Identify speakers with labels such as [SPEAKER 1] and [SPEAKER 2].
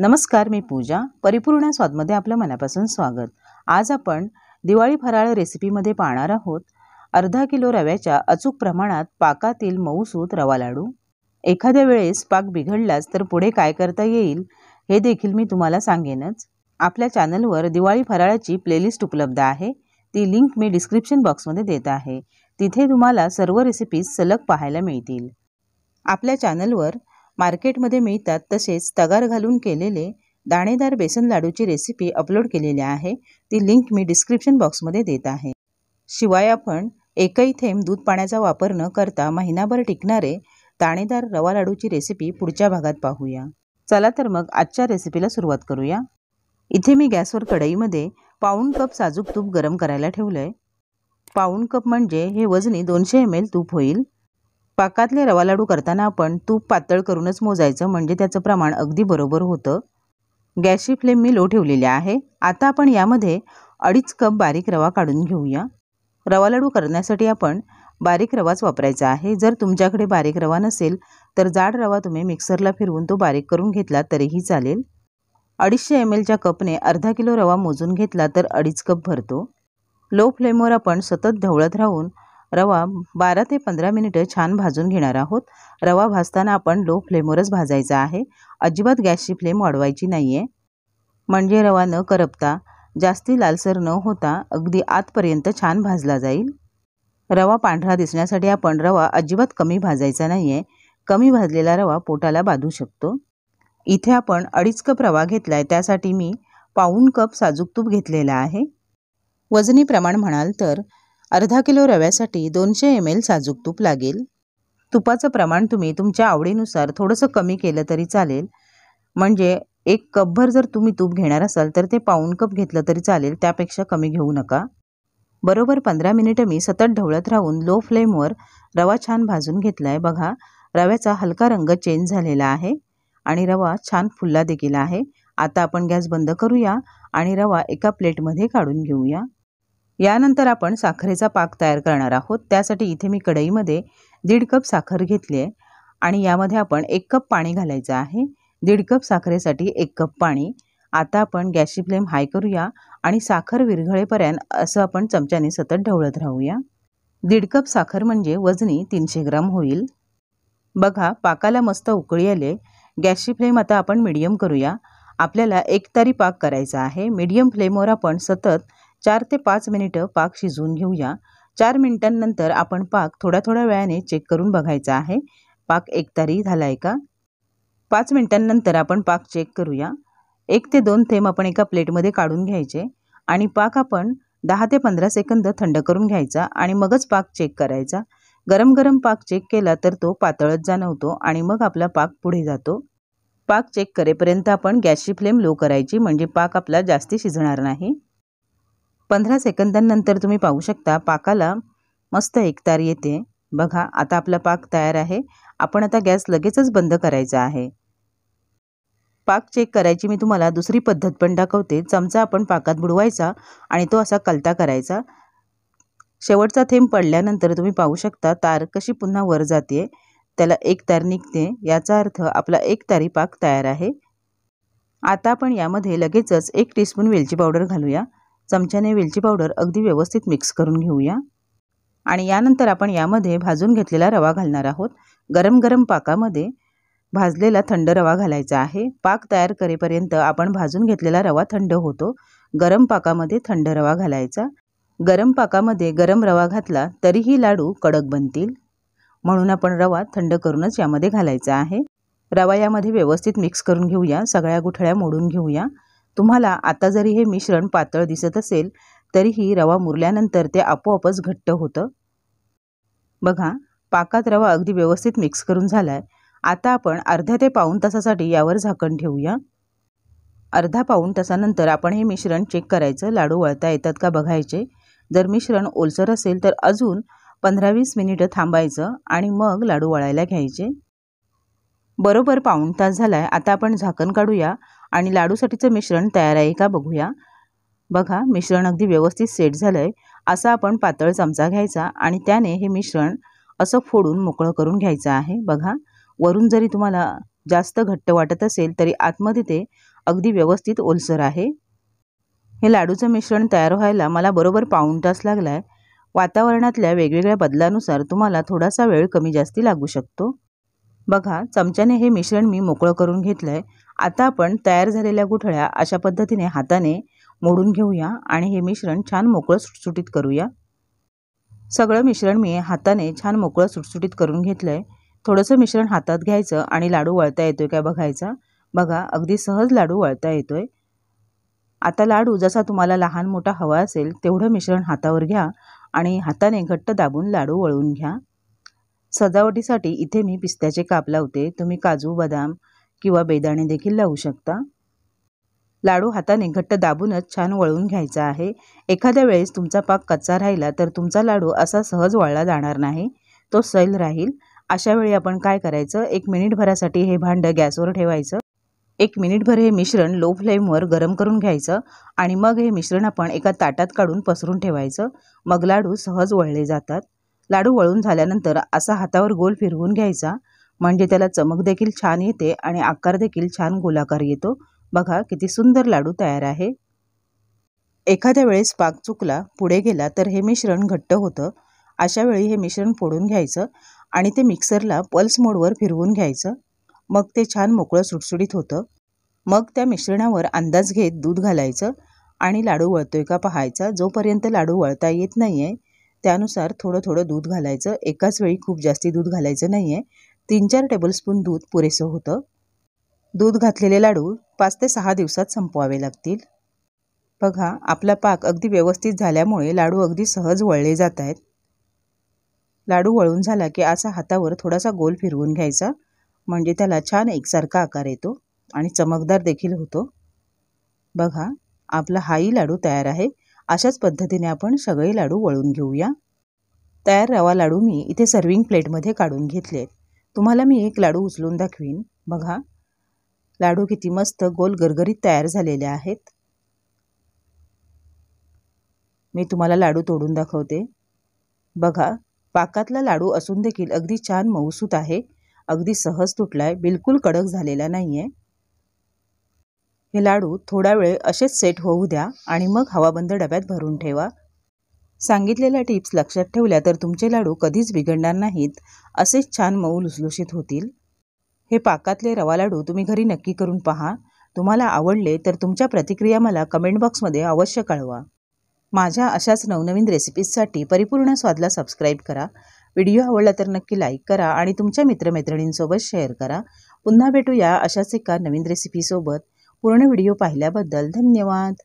[SPEAKER 1] नमस्कार मी पूजा परिपूर्ण स्वादमध्ये आपलं मनापासून स्वागत आज आपण दिवाळी फराळ रेसिपीमध्ये पाहणार आहोत अर्धा किलो रव्याच्या अचूक प्रमाणात पाकातील मऊसूत रवा लाडू एखाद्या वेळेस पाक बिघडलाच तर पुढे काय करता येईल हे देखील मी तुम्हाला सांगेनच आपल्या चॅनलवर दिवाळी फराळाची प्लेलिस्ट उपलब्ध आहे ती लिंक मी डिस्क्रिप्शन बॉक्समध्ये देत आहे तिथे तुम्हाला सर्व रेसिपीज सलग पाहायला मिळतील आपल्या चॅनलवर मार्केटमध्ये मिळतात तसेच तगार घालून केलेले दाणेदार बेसन लाडूची रेसिपी अपलोड केलेली आहे ती लिंक मी डिस्क्रिप्शन बॉक्समध्ये देत आहे शिवाय आपण एकही थेंब दूध पाण्याचा वापर न करता महिनाभर टिकणारे दाणेदार रवा लाडूची रेसिपी पुढच्या भागात पाहूया चला तर मग आजच्या रेसिपीला सुरुवात करूया इथे मी गॅसवर कढईमध्ये पाऊण कप साजूक तूप गरम करायला ठेवलं आहे पाऊण कप म्हणजे हे वजनी दोनशे एम एल तूप होईल पाकातले रवा लाडू करताना आपण तूप पातळ करूनच मोजायचं म्हणजे त्याचं प्रमाण अगदी बरोबर होतं गॅसची फ्लेम मी लो ठेवलेली आहे आता आपण यामध्ये अडीच कप बारीक रवा काढून घेऊया रवा लाडू करण्यासाठी आपण बारीक रवाच वापरायचा आहे जर तुमच्याकडे बारीक रवा नसेल तर जाड रवा तुम्ही मिक्सरला फिरवून तो बारीक करून घेतला तरीही चालेल अडीचशे एम एलच्या कपने अर्धा किलो रवा मोजून घेतला तर अडीच कप भरतो लो फ्लेमवर आपण सतत ढवळत राहून रवा बारा ते पंधरा मिनिटं छान भाजून घेणार आहोत रवा भाजताना आपण लो फ्लेमवरच भाजायचा आहे अजिबात गॅसची फ्लेम वाढवायची नाही आहे म्हणजे रवा न करपता जास्ती लालसर न होता अगदी आतपर्यंत छान भाजला जाईल रवा पांढरा दिसण्यासाठी आपण रवा अजिबात कमी भाजायचा नाही आहे कमी भाजलेला रवा पोटाला बाधू शकतो इथे आपण अडीच कप रवा घेतला आहे त्यासाठी मी पाऊण कप साजूक तूप घेतलेला आहे वजनी प्रमाण म्हणाल तर अर्धा किलो रव्यासाठी दोनशे एम एल साजूक तूप लागेल तुपाचं प्रमाण तुम्ही तुमच्या आवडीनुसार थोडंसं कमी केलं तरी चालेल म्हणजे एक कपभर जर तुम्ही तूप घेणार असाल तर ते पाऊन कप घेतलं तरी चालेल त्यापेक्षा कमी घेऊ नका बरोबर पंधरा मिनिटं मी सतत ढवळत राहून लो फ्लेमवर रवा छान भाजून घेतला आहे बघा रव्याचा हलका रंग चेंज झालेला आहे आणि रवा छान फुल्ला देखील आहे आता आपण गॅस बंद करूया आणि रवा एका प्लेटमध्ये काढून घेऊया यानंतर आपण साखरेचा पाक तयार करणार आहोत त्यासाठी इथे मी कढईमध्ये दीड कप साखर घेतली आहे आणि यामध्ये आपण एक कप पाणी घालायचं आहे दीड कप साखरेसाठी एक कप पाणी आता आपण गॅसची फ्लेम हाय करूया आणि साखर विरघळेपर्यंत असं आपण चमच्याने सतत ढवळत राहूया दीड कप साखर म्हणजे वजनी तीनशे ग्राम होईल बघा पाकाला मस्त उकळी आले गॅसची फ्लेम आता आपण मीडियम करूया आपल्याला एक तारी पाक करायचा आहे मीडियम फ्लेमवर आपण सतत चार ते पाच मिनिटं पाक शिजवून घेऊया चार मिनिटांनंतर आपण पाक थोड्या थोड्या वेळाने चेक करून बघायचा आहे पाक एकतारी झाला आहे का पाच मिनिटांनंतर आपण पाक चेक करूया एक ते दोन थेंब आपण एका प्लेटमध्ये काढून घ्यायचे आणि पाक आपण दहा ते पंधरा सेकंद थंड करून घ्यायचा आणि मगच पाक चेक करायचा गरम गरम पाक चेक केला तर तो पातळत जाणवतो आणि मग आपला पाक पुढे जातो पाक चेक करेपर्यंत आपण गॅसची फ्लेम लो करायची म्हणजे पाक आपला जास्ती शिजणार नाही पंधरा सेकंदांनंतर तुम्ही पाहू शकता पाकाला मस्त एक तार येते बघा आता आपला पाक तयार आहे आपण आता गॅस लगेचच बंद करायचा आहे पाक चेक करायची मी तुम्हाला दुसरी पद्धत पण दाखवते चमचा आपण पाकात बुडवायचा आणि तो असा कलता करायचा शेवटचा थेंब पडल्यानंतर तुम्ही पाहू शकता तार कशी पुन्हा वर जाते त्याला एक तार निघते याचा अर्थ आपला एक तारी पाक तयार आहे आता आपण यामध्ये लगेचच एक टीस्पून वेलची पावडर घालूया चमच्याने वेलची पावडर अगदी व्यवस्थित मिक्स करून घेऊया आणि यानंतर आपण यामध्ये भाजून घेतलेला रवा घालणार आहोत गरम गरम पाकामध्ये भाजलेला थंड रवा घालायचा आहे पाक तयार करेपर्यंत आपण भाजून घेतलेला रवा थंड होतो गरम पाकामध्ये थंड रवा घालायचा गरम पाकामध्ये गरम रवा घातला तरीही लाडू कडक बनतील म्हणून आपण रवा थंड करूनच यामध्ये घालायचा आहे रवा यामध्ये व्यवस्थित मिक्स करून घेऊया सगळ्या गुठळ्या मोडून घेऊया तुम्हाला आता जरी हे मिश्रण पातळ दिसत असेल तरीही रवा मुरल्यानंतर ते आपोआपच घट्ट होतं बघा पाकात रवा अगदी व्यवस्थित मिक्स करून झाला आहे आता आपण अर्ध्या ते पाऊन तासासाठी यावर झाकण ठेवूया अर्धा पाऊण तासानंतर आपण हे मिश्रण चेक करायचं लाडू वळता येतात का बघायचे जर मिश्रण ओलसर असेल तर अजून पंधरा वीस मिनिटं थांबायचं आणि मग लाडू वळायला घ्यायचे बरोबर पाऊण तास झाला आहे आता आपण झाकण काढूया आणि लाडूसाठीचं मिश्रण तयार आहे का बघूया बघा मिश्रण अगदी व्यवस्थित सेट झालं आहे असा आपण पातळ चमचा घ्यायचा आणि त्याने हे मिश्रण असं फोडून मोकळं करून घ्यायचं आहे बघा वरून जरी तुम्हाला जास्त घट्ट वाटत असेल तरी आतमध्ये ते अगदी व्यवस्थित ओलसर आहे हे लाडूचं मिश्रण तयार व्हायला मला बरोबर पाऊण तास लागला आहे वातावरणातल्या वेगवेगळ्या बदलानुसार तुम्हाला थोडासा वेळ कमी जास्ती लागू शकतो बघा चमच्याने हे मिश्रण मी मोकळं करून घेतलंय आता आपण तयार झालेल्या गुठळ्या अशा पद्धतीने हाताने मोडून घेऊया आणि हे मिश्रण छान मोकळं सुटसुटीत करूया सगळं मिश्रण मी हाताने छान मोकळं सुटसुटीत करून घेतलंय थोडंसं मिश्रण हातात घ्यायचं आणि लाडू वळता येतोय का बघायचा बघा अगदी सहज लाडू वळता येतोय आता लाडू जसा तुम्हाला लहान मोठा हवा असेल तेवढं मिश्रण हातावर घ्या आणि हाताने घट्ट दाबून लाडू वळवून घ्या सजावटीसाठी इथे मी पिस्त्याचे काप लावते तुम्ही काजू बदाम किंवा बेदाणे देखील लावू शकता लाडू हाताने घट्ट दाबूनच छान वळून घ्यायचा आहे एखाद्या वेळेस तुमचा पाक कच्चा राहिला तर तुमचा लाडू असा सहज वळला जाणार नाही तो सैल राहील अशा वेळी आपण काय करायचं एक मिनिटभरासाठी हे भांडं गॅसवर ठेवायचं एक मिनिटभर हे मिश्रण लो फ्लेमवर गरम करून घ्यायचं आणि मग हे मिश्रण आपण एका ताटात काढून पसरून ठेवायचं मग लाडू सहज वळले जातात लाडू वळून झाल्यानंतर असा हातावर गोल फिरवून घ्यायचा म्हणजे त्याला चमक देखील छान येते आणि आकार देखील छान गोलाकार येतो बघा किती सुंदर लाडू तयार आहे एखाद्या वेळेस पाक चुकला पुढे गेला तर हे मिश्रण घट्ट होतं अशा वेळी हे मिश्रण फोडून घ्यायचं आणि ते मिक्सरला पल्स मोडवर फिरवून घ्यायचं मग ते छान मोकळं सुटसुटीत होतं मग त्या मिश्रणावर अंदाज घेत दूध घालायचं आणि लाडू वळतोय का पाहायचा जोपर्यंत लाडू वळता येत नाही आहे त्यानुसार थोडं थोडं दूध घालायचं एकाच वेळी खूप जास्ती दूध घालायचं नाही आहे तीन चार टेबलस्पून दूध पुरेसं होतं दूध घातलेले लाडू पाच ते सहा दिवसात संपवावे लागतील बघा आपला पाक अगदी व्यवस्थित झाल्यामुळे लाडू अगदी सहज वळले जात आहेत लाडू वळून झाला की असा हातावर थोडासा गोल फिरवून घ्यायचा म्हणजे त्याला छान एकसारखा आकार येतो आणि चमकदार देखील होतो बघा आपला हाही लाडू तयार आहे अशाच पद्धतीने आपण सगळे लाडू वळून घेऊया तयार रवा लाडू मी इथे सर्विंग प्लेटमध्ये काढून घेतले तुम्हाला मी एक लाडू उचलून दाखवीन बघा लाडू किती मस्त गोल गरगरीत तयार झालेले आहेत मी तुम्हाला लाडू तोडून दाखवते बघा पाकातला लाडू असून देखील अगदी छान मऊसूत आहे अगदी सहज तुटला आहे बिलकुल कडक झालेला नाही आहे हे लाडू थोडा वेळ असेच सेट होऊ द्या आणि मग हवाबंद डब्यात भरून ठेवा सांगितलेल्या टिप्स लक्षात ठेवल्या तर तुमचे लाडू कधीच बिघडणार नाहीत असेच छान मऊ लुसलुशीत होतील हे पाकातले रवा लाडू तुम्ही घरी नक्की करून पहा तुम्हाला आवडले तर तुमच्या प्रतिक्रिया मला कमेंट बॉक्समध्ये अवश्य कळवा माझ्या अशाच नवनवीन रेसिपीजसाठी परिपूर्ण स्वादला सबस्क्राईब करा व्हिडिओ आवडला तर नक्की लाईक करा आणि तुमच्या मित्रमैत्रिणींसोबत शेअर करा पुन्हा भेटूया अशाच एका नवीन रेसिपीसोबत पूर्ण व्हिडिओ पाहिल्याबद्दल धन्यवाद